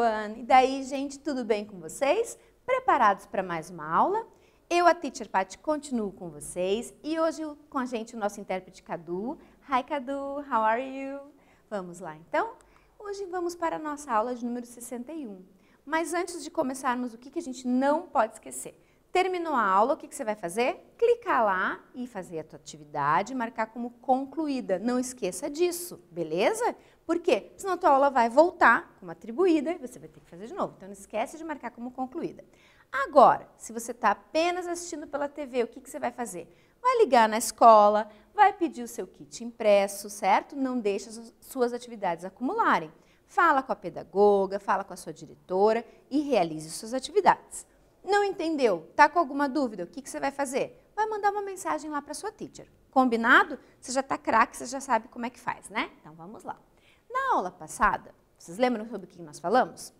everyone! E daí, gente, tudo bem com vocês? Preparados para mais uma aula? Eu, a Teacher Pat, continuo com vocês e hoje com a gente o nosso intérprete Cadu. Hi, Cadu! How are you? Vamos lá, então? Hoje vamos para a nossa aula de número 61. Mas antes de começarmos, o que, que a gente não pode esquecer? Terminou a aula, o que, que você vai fazer? Clicar lá e fazer a tua atividade, marcar como concluída. Não esqueça disso, beleza? Por quê? Senão a tua aula vai voltar como atribuída e você vai ter que fazer de novo. Então não esquece de marcar como concluída. Agora, se você está apenas assistindo pela TV, o que, que você vai fazer? Vai ligar na escola, vai pedir o seu kit impresso, certo? Não deixa suas atividades acumularem. Fala com a pedagoga, fala com a sua diretora e realize suas atividades. Não entendeu? Tá com alguma dúvida? O que, que você vai fazer? Vai mandar uma mensagem lá para a sua teacher. Combinado? Você já está craque, você já sabe como é que faz, né? Então vamos lá. Na aula passada, vocês lembram sobre o que nós falamos?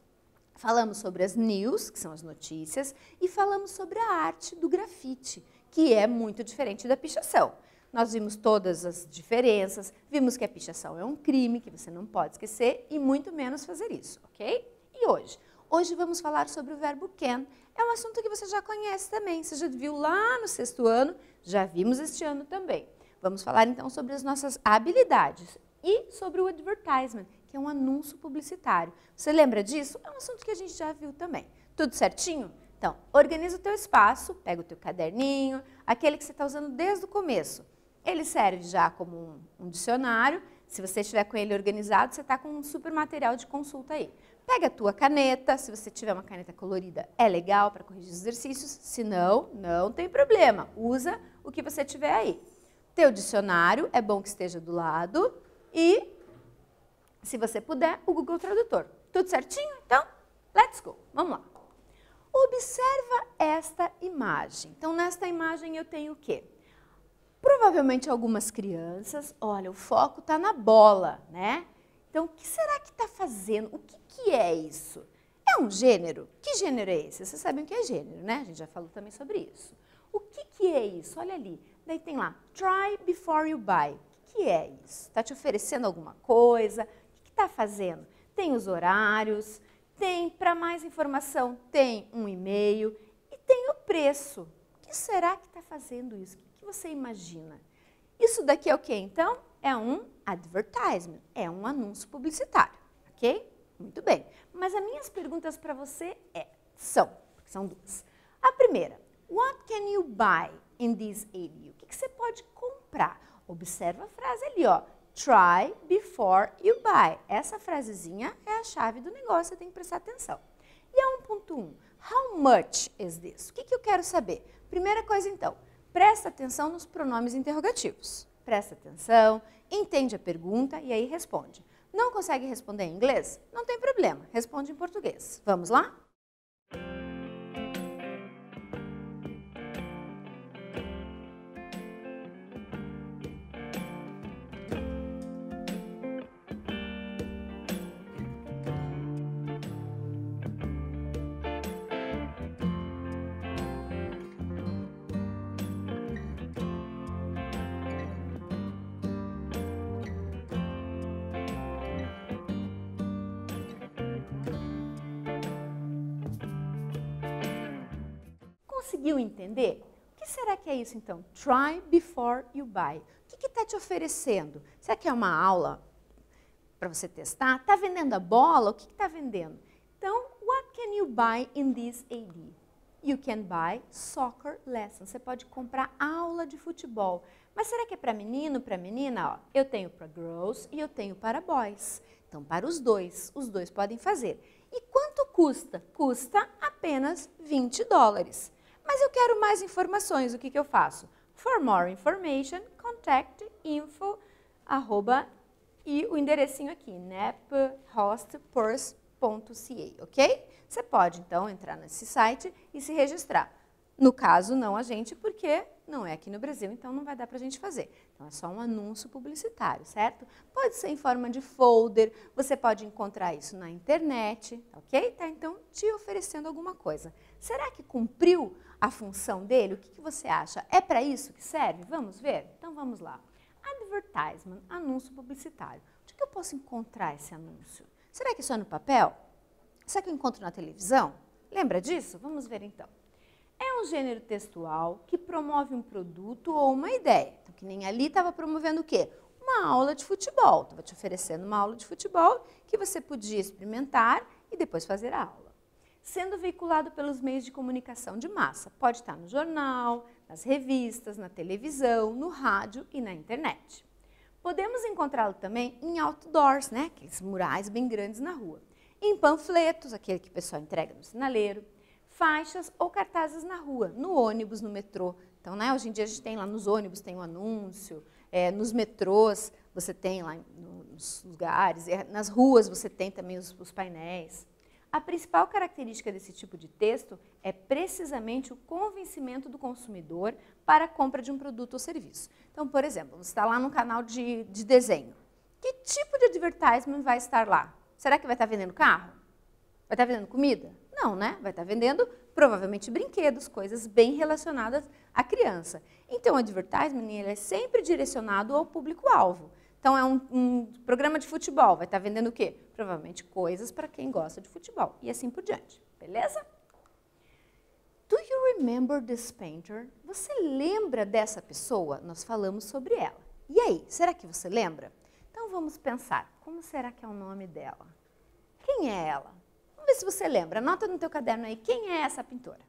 Falamos sobre as news, que são as notícias, e falamos sobre a arte do grafite, que é muito diferente da pichação. Nós vimos todas as diferenças, vimos que a pichação é um crime, que você não pode esquecer, e muito menos fazer isso, ok? E hoje? Hoje vamos falar sobre o verbo can. É um assunto que você já conhece também, você já viu lá no sexto ano, já vimos este ano também. Vamos falar então sobre as nossas habilidades e sobre o advertisement, que é um anúncio publicitário. Você lembra disso? É um assunto que a gente já viu também. Tudo certinho? Então, organiza o teu espaço, pega o teu caderninho, aquele que você está usando desde o começo. Ele serve já como um, um dicionário. Se você estiver com ele organizado, você está com um super material de consulta aí. Pega a tua caneta, se você tiver uma caneta colorida, é legal para corrigir os exercícios. Se não, não tem problema. Usa o que você tiver aí. Teu dicionário, é bom que esteja do lado e, se você puder, o Google Tradutor. Tudo certinho? Então, let's go. Vamos lá. Observa esta imagem. Então, nesta imagem eu tenho o quê? Provavelmente algumas crianças, olha, o foco está na bola, né? Então, o que será que está fazendo? O que, que é isso? É um gênero? Que gênero é esse? Vocês sabem o que é gênero, né? A gente já falou também sobre isso. O que, que é isso? Olha ali. Daí tem lá, try before you buy que é isso? Está te oferecendo alguma coisa? O que está fazendo? Tem os horários, tem, para mais informação, tem um e-mail e tem o preço. O que será que está fazendo isso? O que você imagina? Isso daqui é o que então? É um advertisement, é um anúncio publicitário, ok? Muito bem. Mas as minhas perguntas para você é, são, são duas. A primeira, what can you buy in this area? O que, que você pode comprar? Observa a frase ali, ó. Try before you buy. Essa frasezinha é a chave do negócio, você tem que prestar atenção. E a é 1.1, how much is this? O que, que eu quero saber? Primeira coisa então, presta atenção nos pronomes interrogativos. Presta atenção, entende a pergunta e aí responde. Não consegue responder em inglês? Não tem problema, responde em português. Vamos lá? conseguiu entender? O que será que é isso então? Try before you buy. O que está te oferecendo? Será que é uma aula para você testar? Está vendendo a bola? O que está vendendo? Então, what can you buy in this AD? You can buy soccer lessons. Você pode comprar aula de futebol. Mas será que é para menino, para menina? Ó, eu tenho para girls e eu tenho para boys. Então, para os dois, os dois podem fazer. E quanto custa? Custa apenas 20 dólares mas eu quero mais informações, o que, que eu faço? For more information, contact info, arroba, e o enderecinho aqui, naphostpurse.ca, ok? Você pode, então, entrar nesse site e se registrar. No caso, não a gente, porque não é aqui no Brasil, então não vai dar para a gente fazer. Então é só um anúncio publicitário, certo? Pode ser em forma de folder, você pode encontrar isso na internet, ok? Tá então te oferecendo alguma coisa. Será que cumpriu a função dele? O que, que você acha? É para isso que serve? Vamos ver? Então vamos lá. Advertisement, anúncio publicitário. Onde é que eu posso encontrar esse anúncio? Será que isso é no papel? Será que eu encontro na televisão? Lembra disso? Vamos ver então. É um gênero textual que promove um produto ou uma ideia. Então, que nem ali estava promovendo o quê? Uma aula de futebol. Estava te oferecendo uma aula de futebol que você podia experimentar e depois fazer a aula sendo veiculado pelos meios de comunicação de massa. Pode estar no jornal, nas revistas, na televisão, no rádio e na internet. Podemos encontrá-lo também em outdoors, né? aqueles murais bem grandes na rua. Em panfletos, aquele que o pessoal entrega no sinaleiro, faixas ou cartazes na rua, no ônibus, no metrô. Então, né, hoje em dia a gente tem lá nos ônibus, tem o um anúncio, é, nos metrôs você tem lá nos lugares, é, nas ruas você tem também os, os painéis. A principal característica desse tipo de texto é precisamente o convencimento do consumidor para a compra de um produto ou serviço. Então, por exemplo, você está lá no canal de, de desenho. Que tipo de advertisement vai estar lá? Será que vai estar vendendo carro? Vai estar vendendo comida? Não, né? Vai estar vendendo provavelmente brinquedos, coisas bem relacionadas à criança. Então, o advertisement ele é sempre direcionado ao público-alvo. Então é um, um programa de futebol, vai estar tá vendendo o quê? Provavelmente coisas para quem gosta de futebol e assim por diante, beleza? Do you remember this painter? Você lembra dessa pessoa? Nós falamos sobre ela. E aí, será que você lembra? Então vamos pensar, como será que é o nome dela? Quem é ela? Vamos ver se você lembra. Anota no teu caderno aí, quem é essa pintora?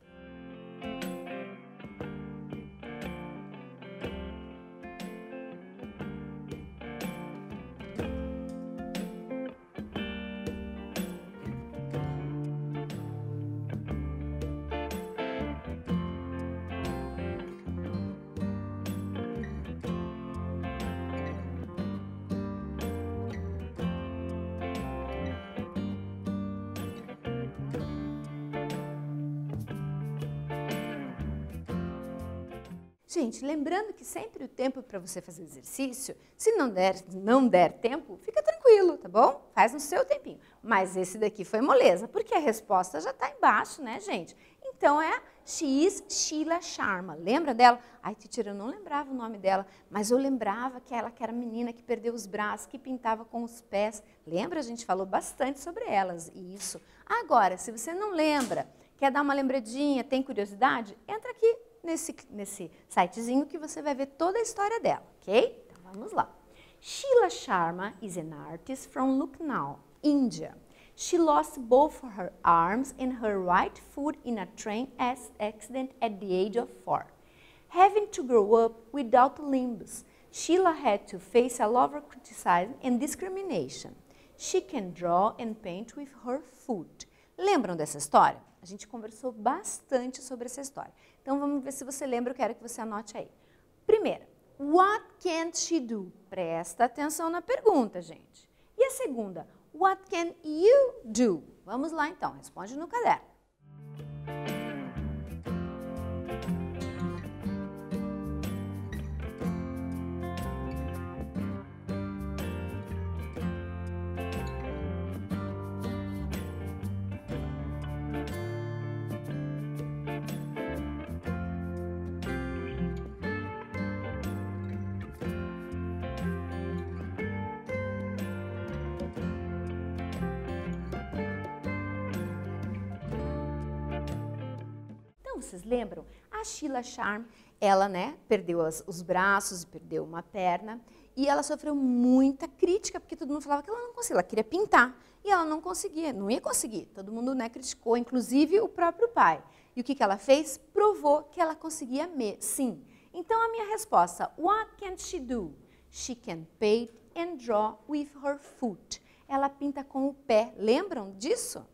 Gente, lembrando que sempre o tempo para você fazer exercício, se não der, não der tempo, fica tranquilo, tá bom? Faz no seu tempinho. Mas esse daqui foi moleza, porque a resposta já está embaixo, né, gente? Então é She is Sheila Sharma. Lembra dela? Ai, Titi, eu não lembrava o nome dela, mas eu lembrava que ela que era menina que perdeu os braços, que pintava com os pés. Lembra? A gente falou bastante sobre elas e isso. Agora, se você não lembra, quer dar uma lembradinha, tem curiosidade? Entra aqui nesse, nesse sitezinho que você vai ver toda a história dela, ok? Então vamos lá. Sheila Sharma is an artist from Lucknow, India. She lost both her arms and her right foot in a train accident at the age of four. Having to grow up without limbs, Sheila had to face a lot of criticism and discrimination. She can draw and paint with her foot. Lembram dessa história? A gente conversou bastante sobre essa história. Então vamos ver se você lembra, eu quero que você anote aí. Primeira, what can she do? Presta atenção na pergunta, gente. E a segunda, what can you do? Vamos lá então, responde no caderno. Sheila Charm, ela né, perdeu as, os braços, perdeu uma perna, e ela sofreu muita crítica, porque todo mundo falava que ela não conseguia, ela queria pintar, e ela não conseguia, não ia conseguir. Todo mundo né, criticou, inclusive o próprio pai. E o que, que ela fez? Provou que ela conseguia me sim. Então, a minha resposta, what can she do? She can paint and draw with her foot. Ela pinta com o pé, lembram disso?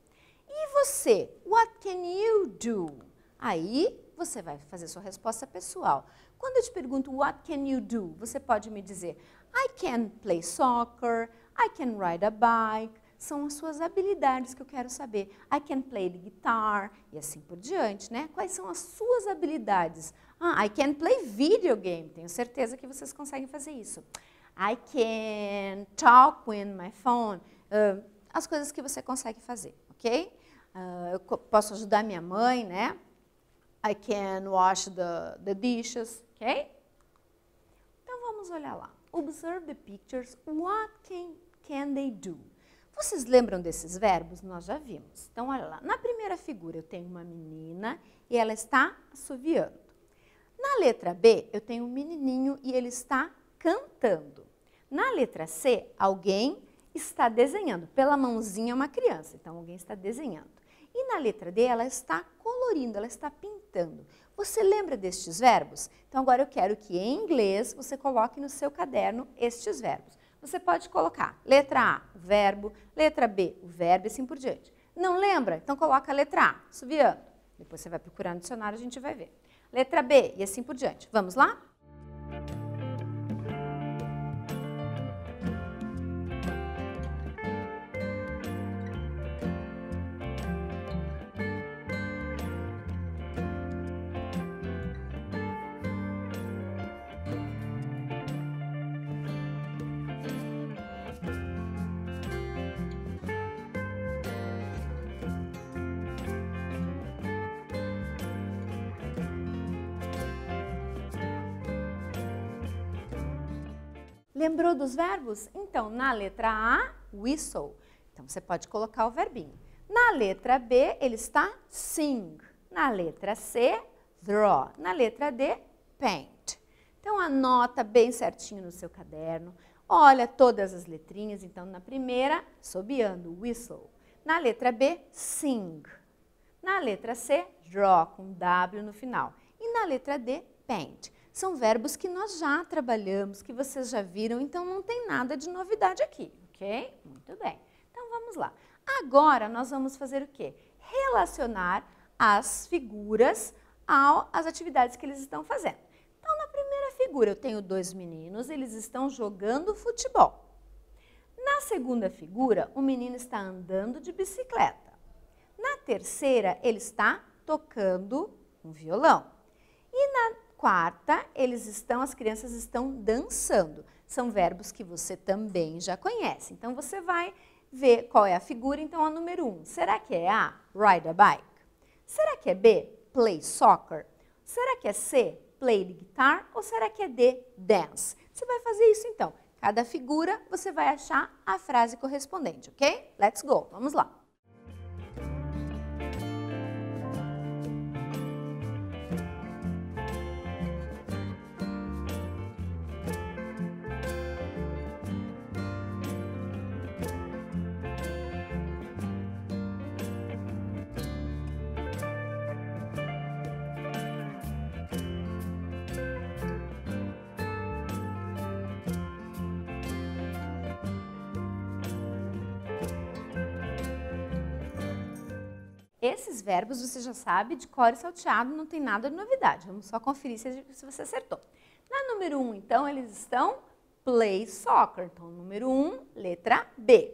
E você, what can you do? Aí você vai fazer sua resposta pessoal. Quando eu te pergunto what can you do, você pode me dizer I can play soccer, I can ride a bike. São as suas habilidades que eu quero saber. I can play the guitar e assim por diante, né? Quais são as suas habilidades? Ah, I can play video game. Tenho certeza que vocês conseguem fazer isso. I can talk with my phone. Uh, as coisas que você consegue fazer, ok? Uh, eu posso ajudar minha mãe, né? I can wash the, the dishes, ok? Então vamos olhar lá. Observe the pictures. What can, can they do? Vocês lembram desses verbos? Nós já vimos. Então olha lá. Na primeira figura eu tenho uma menina e ela está assoviando. Na letra B eu tenho um menininho e ele está cantando. Na letra C, alguém está desenhando. Pela mãozinha é uma criança, então alguém está desenhando. E na letra D, ela está colorindo, ela está pintando você lembra destes verbos? Então agora eu quero que em inglês você coloque no seu caderno estes verbos. Você pode colocar letra A, o verbo, letra B, o verbo e assim por diante. Não lembra? Então coloca a letra A, subiando. Depois você vai procurar no dicionário, a gente vai ver. Letra B e assim por diante. Vamos lá? Lembrou dos verbos? Então, na letra A, whistle. Então, você pode colocar o verbinho. Na letra B, ele está sing. Na letra C, draw. Na letra D, paint. Então, anota bem certinho no seu caderno. Olha todas as letrinhas. Então, na primeira, sobiando, whistle. Na letra B, sing. Na letra C, draw, com W no final. E na letra D, paint são verbos que nós já trabalhamos, que vocês já viram, então não tem nada de novidade aqui, ok? Muito bem. Então vamos lá. Agora nós vamos fazer o quê? Relacionar as figuras ao, às atividades que eles estão fazendo. Então na primeira figura eu tenho dois meninos, eles estão jogando futebol. Na segunda figura, o menino está andando de bicicleta. Na terceira, ele está tocando um violão. E na Quarta, eles estão, as crianças estão dançando. São verbos que você também já conhece. Então você vai ver qual é a figura, então a número um. Será que é A, ride a bike? Será que é B, play soccer? Será que é C, play the guitar? Ou será que é D, dance? Você vai fazer isso então. Cada figura você vai achar a frase correspondente, ok? Let's go, vamos lá. Esses verbos você já sabe de cor e salteado, não tem nada de novidade. Vamos só conferir se você acertou. Na número 1, um, então, eles estão play soccer. Então, número 1, um, letra B.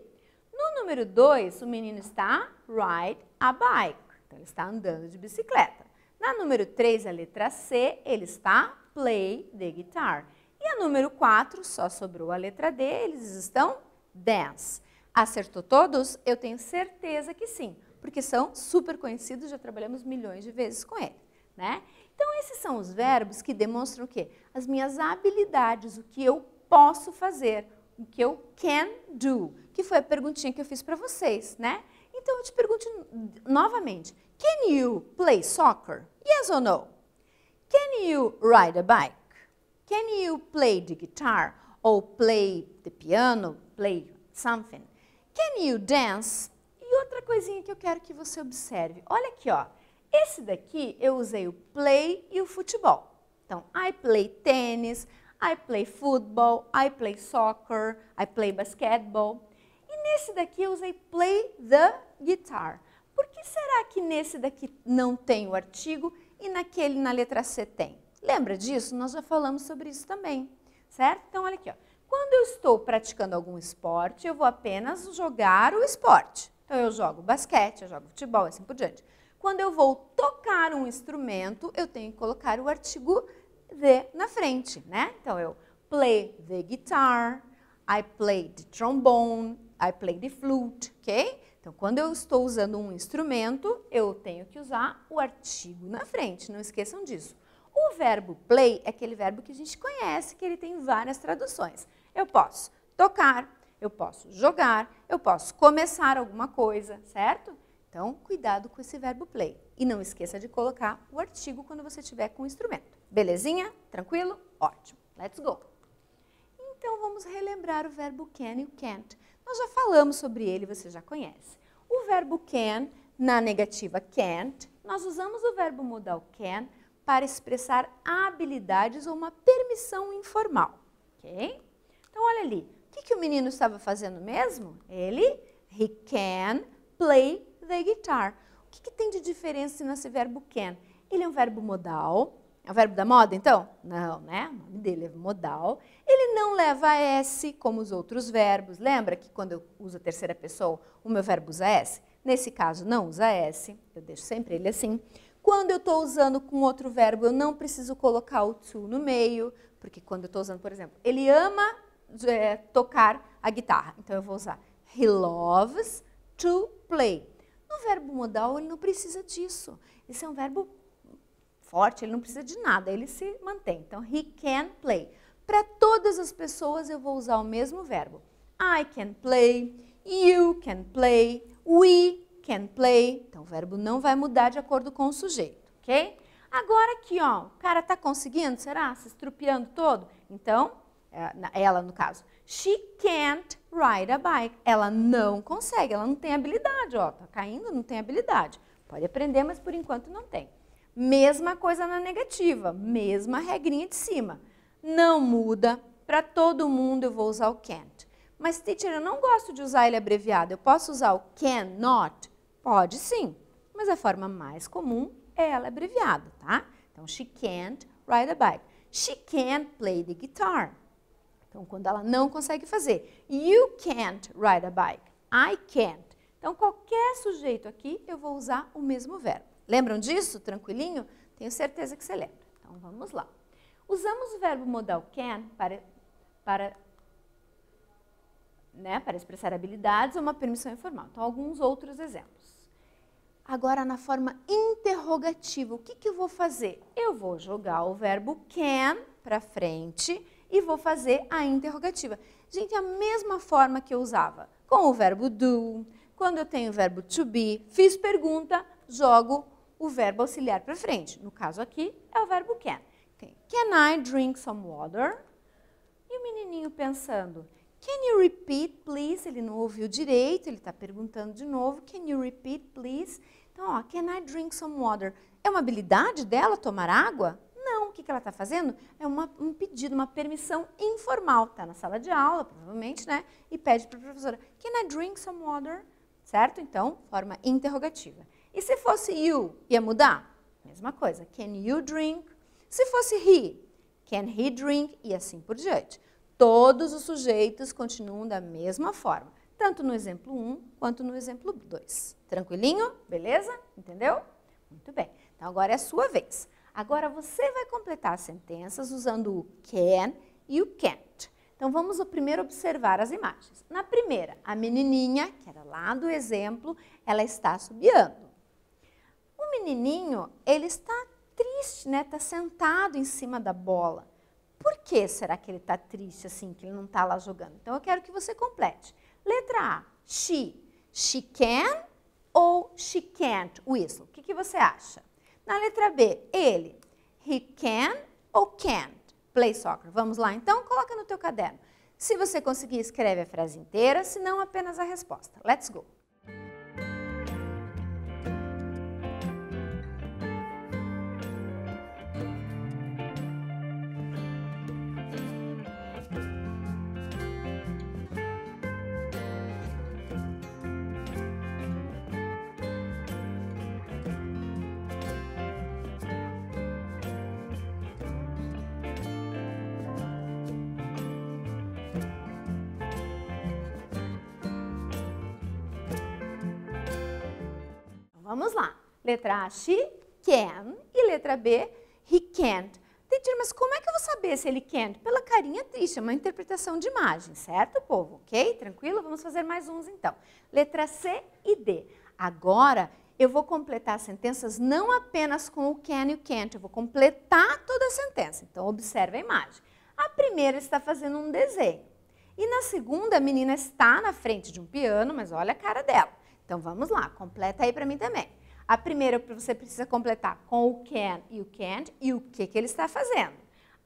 No número 2, o menino está ride a bike. Então, ele está andando de bicicleta. Na número 3, a letra C, ele está play the guitar. E a número 4, só sobrou a letra D, eles estão dance. Acertou todos? Eu tenho certeza que sim porque são super conhecidos, já trabalhamos milhões de vezes com ele. Né? Então, esses são os verbos que demonstram o quê? As minhas habilidades, o que eu posso fazer, o que eu can do, que foi a perguntinha que eu fiz para vocês, né? Então, eu te pergunto novamente, can you play soccer? Yes or no? Can you ride a bike? Can you play the guitar? Or play the piano? Play something? Can you dance? coisinha que eu quero que você observe. Olha aqui, ó. Esse daqui eu usei o play e o futebol. Então, I play tênis, I play football, I play soccer, I play basketball. E nesse daqui eu usei play the guitar. Por que será que nesse daqui não tem o artigo e naquele na letra C tem? Lembra disso? Nós já falamos sobre isso também, certo? Então, olha aqui, ó. Quando eu estou praticando algum esporte, eu vou apenas jogar o esporte. Então eu jogo basquete, eu jogo futebol, assim por diante. Quando eu vou tocar um instrumento, eu tenho que colocar o artigo the na frente, né? Então eu play the guitar, I play the trombone, I play the flute, ok? Então, quando eu estou usando um instrumento, eu tenho que usar o artigo na frente, não esqueçam disso. O verbo play é aquele verbo que a gente conhece, que ele tem várias traduções. Eu posso tocar, eu posso jogar, eu posso começar alguma coisa, certo? Então, cuidado com esse verbo play. E não esqueça de colocar o artigo quando você tiver com o instrumento. Belezinha? Tranquilo? Ótimo. Let's go. Então, vamos relembrar o verbo can e o can't. Nós já falamos sobre ele, você já conhece. O verbo can, na negativa can't, nós usamos o verbo modal can para expressar habilidades ou uma permissão informal, ok? Então, olha ali, o que, que o menino estava fazendo mesmo? Ele, he can play the guitar. O que, que tem de diferença nesse verbo can? Ele é um verbo modal. É o verbo da moda, então? Não, né? O nome dele é modal. Ele não leva S como os outros verbos. Lembra que quando eu uso a terceira pessoa, o meu verbo usa S? Nesse caso, não usa S. Eu deixo sempre ele assim. Quando eu estou usando com outro verbo, eu não preciso colocar o to no meio, porque quando eu estou usando, por exemplo, ele ama é, tocar a guitarra. Então eu vou usar he loves to play. No verbo modal ele não precisa disso. Esse é um verbo forte, ele não precisa de nada, ele se mantém. Então he can play. Para todas as pessoas eu vou usar o mesmo verbo. I can play, you can play, we can play. Então o verbo não vai mudar de acordo com o sujeito, ok? Agora aqui, ó, o cara tá conseguindo, será? Se estrupiando todo? Então, é, ela no caso, she can't ride a bike. Ela não consegue, ela não tem habilidade, ó, tá caindo, não tem habilidade. Pode aprender, mas por enquanto não tem. Mesma coisa na negativa, mesma regrinha de cima. Não muda, para todo mundo eu vou usar o can't. Mas teacher, eu não gosto de usar ele abreviado, eu posso usar o not. Pode sim, mas a forma mais comum é ela abreviada, tá? Então, she can't ride a bike. She can't play the guitar. Então, quando ela não consegue fazer. You can't ride a bike. I can't. Então, qualquer sujeito aqui, eu vou usar o mesmo verbo. Lembram disso? Tranquilinho? Tenho certeza que você lembra. Então, vamos lá. Usamos o verbo modal can para, para, né, para expressar habilidades ou uma permissão informal. Então, alguns outros exemplos. Agora, na forma interrogativa, o que, que eu vou fazer? Eu vou jogar o verbo can para frente e vou fazer a interrogativa. Gente, é a mesma forma que eu usava com o verbo do, quando eu tenho o verbo to be, fiz pergunta, jogo o verbo auxiliar para frente. No caso aqui, é o verbo can. Tem, can I drink some water? E o menininho pensando, can you repeat please? Ele não ouviu direito, ele está perguntando de novo, can you repeat please? Então, ó, can I drink some water? É uma habilidade dela tomar água? o que, que ela está fazendo? É uma, um pedido, uma permissão informal. Está na sala de aula, provavelmente, né? E pede para a professora, can I drink some water? Certo? Então, forma interrogativa. E se fosse you, ia mudar? Mesma coisa, can you drink? Se fosse he, can he drink? E assim por diante. Todos os sujeitos continuam da mesma forma, tanto no exemplo 1 quanto no exemplo 2. Tranquilinho? Beleza? Entendeu? Muito bem. Então, agora é a sua vez. Agora você vai completar as sentenças usando o can e o can't. Então vamos primeiro observar as imagens. Na primeira, a menininha, que era lá do exemplo, ela está subiando. O menininho, ele está triste, né? Está sentado em cima da bola. Por que será que ele está triste assim, que ele não está lá jogando? Então eu quero que você complete. Letra A, she. She can ou she can't, Whistle. O que, que você acha? Na letra B, ele. He can ou can't play soccer? Vamos lá, então coloca no teu caderno. Se você conseguir, escreve a frase inteira, se não, apenas a resposta. Let's go. Vamos lá. Letra A, she can. E letra B, he can't. Teacher, mas como é que eu vou saber se ele can't? Pela carinha triste, é uma interpretação de imagem, certo, povo? Ok? Tranquilo? Vamos fazer mais uns então. Letra C e D. Agora, eu vou completar sentenças não apenas com o can e o can't, eu vou completar toda a sentença. Então, observe a imagem. A primeira está fazendo um desenho. E na segunda, a menina está na frente de um piano, mas olha a cara dela. Então vamos lá, completa aí para mim também. A primeira você precisa completar com o can e o can't e o que, que ele está fazendo.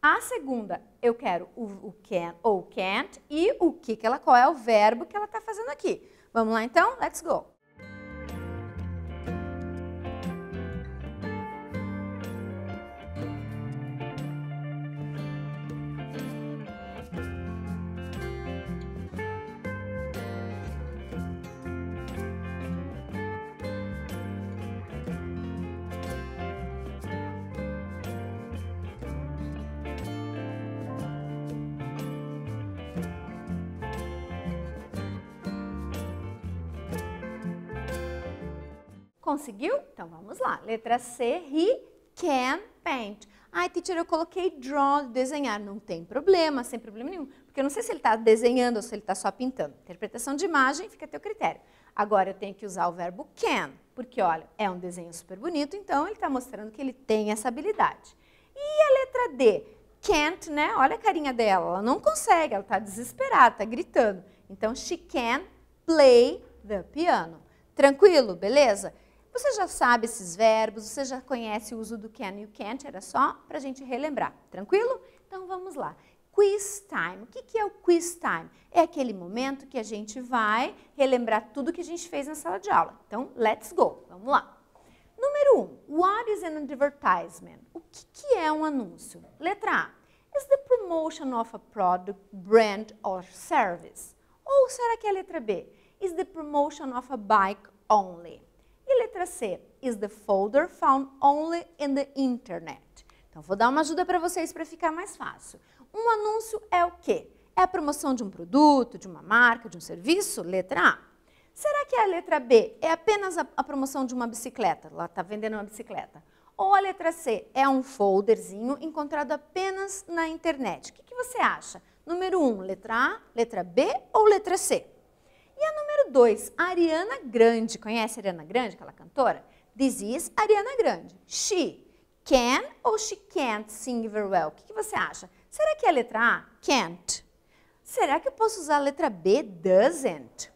A segunda, eu quero o, o can ou can't e o que, que ela, qual é o verbo que ela está fazendo aqui. Vamos lá então? Let's go. Conseguiu? Então vamos lá. Letra C, he can paint. Ai, teacher, eu coloquei draw, desenhar. Não tem problema, sem problema nenhum. Porque eu não sei se ele está desenhando ou se ele está só pintando. Interpretação de imagem fica a teu critério. Agora eu tenho que usar o verbo can, porque olha, é um desenho super bonito, então ele está mostrando que ele tem essa habilidade. E a letra D? Can't, né? Olha a carinha dela, ela não consegue, ela está desesperada, está gritando. Então, she can play the piano. Tranquilo, beleza? Você já sabe esses verbos, você já conhece o uso do can e o can't, era só para a gente relembrar, tranquilo? Então vamos lá. Quiz time. O que, que é o quiz time? É aquele momento que a gente vai relembrar tudo que a gente fez na sala de aula. Então, let's go, vamos lá. Número 1. Um, what is an advertisement? O que, que é um anúncio? Letra A. Is the promotion of a product, brand or service? Ou será que é a letra B? Is the promotion of a bike only? E letra C, is the folder found only in the internet. Então, vou dar uma ajuda para vocês para ficar mais fácil. Um anúncio é o quê? É a promoção de um produto, de uma marca, de um serviço? Letra A. Será que a letra B é apenas a, a promoção de uma bicicleta? Lá está vendendo uma bicicleta. Ou a letra C é um folderzinho encontrado apenas na internet? O que, que você acha? Número 1, um, letra A, letra B ou letra C? E a número 2, Ariana Grande. Conhece Ariana Grande, aquela cantora? This is Ariana Grande. She can ou she can't sing very well? O que, que você acha? Será que é a letra A? Can't. Será que eu posso usar a letra B? Doesn't.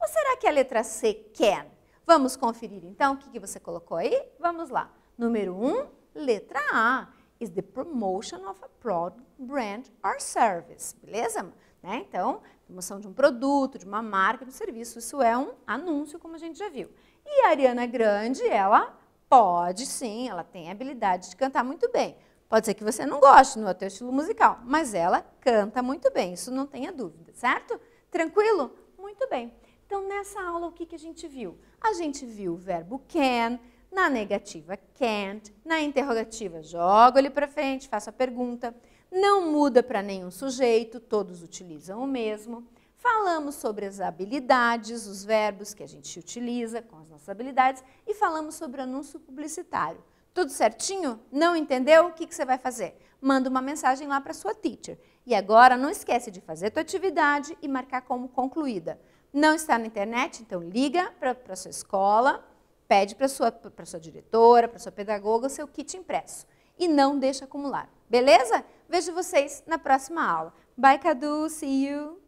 Ou será que é a letra C? Can. Vamos conferir então o que, que você colocou aí? Vamos lá. Número 1, um, letra A. Is the promotion of a product, brand or service. Beleza? Né? Então, promoção de um produto, de uma marca, de um serviço, isso é um anúncio, como a gente já viu. E a Ariana Grande, ela pode sim, ela tem a habilidade de cantar muito bem. Pode ser que você não goste, no seu teu estilo musical, mas ela canta muito bem, isso não tenha dúvida, certo? Tranquilo? Muito bem. Então, nessa aula, o que, que a gente viu? A gente viu o verbo can, na negativa can't, na interrogativa jogo ele para frente, faço a pergunta não muda para nenhum sujeito, todos utilizam o mesmo. Falamos sobre as habilidades, os verbos que a gente utiliza com as nossas habilidades e falamos sobre anúncio publicitário. Tudo certinho? Não entendeu? O que, que você vai fazer? Manda uma mensagem lá para sua teacher. E agora não esquece de fazer a tua atividade e marcar como concluída. Não está na internet? Então liga para a sua escola, pede para a sua, sua diretora, para a sua pedagoga o seu kit impresso. E não deixa acumular. Beleza? Vejo vocês na próxima aula. Bye, Cadu. See you.